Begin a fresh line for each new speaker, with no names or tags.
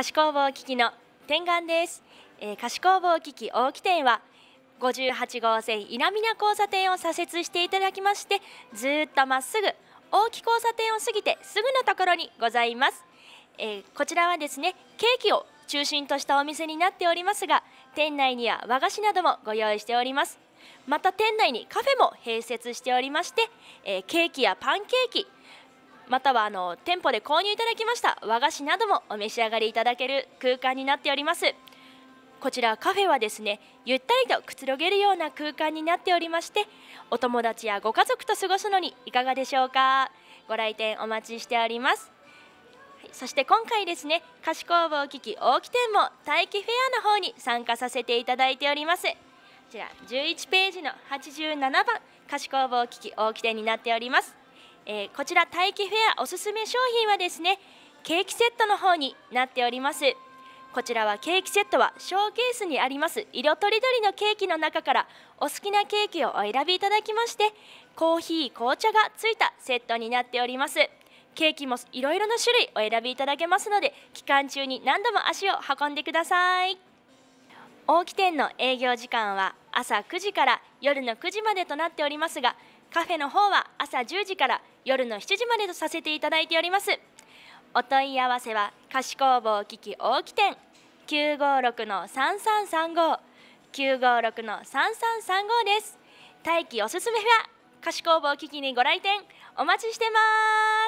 菓子工房機器の天眼です、えー、菓子工房機器大木店は58号線稲美交差点を左折していただきましてずっとまっすぐ大木交差点を過ぎてすぐのところにございます、えー、こちらはですねケーキを中心としたお店になっておりますが店内には和菓子などもご用意しておりますまた店内にカフェも併設しておりまして、えー、ケーキやパンケーキまたはあの店舗で購入いただきました和菓子などもお召し上がりいただける空間になっておりますこちらカフェはですねゆったりとくつろげるような空間になっておりましてお友達やご家族と過ごすのにいかがでしょうかご来店お待ちしておりますそして今回ですね菓子工房機器大木店も待機フェアの方に参加させていただいておりますこちら11ページの87番菓子工房機器大木店になっておりますえー、こちら待機フェアおすすめ商品はですねケーキセットの方になっておりますこちらはケーキセットはショーケースにあります色とりどりのケーキの中からお好きなケーキをお選びいただきましてコーヒー紅茶がついたセットになっておりますケーキもいろいろな種類お選びいただけますので期間中に何度も足を運んでください大木店の営業時間は朝9時から夜の9時までとなっておりますがカフェの方は朝10時から夜の7時までとさせていただいておりますお問い合わせは菓子工房機器大木店956の3335 956の3335です大気おすすめフェア菓子工房機器にご来店お待ちしてます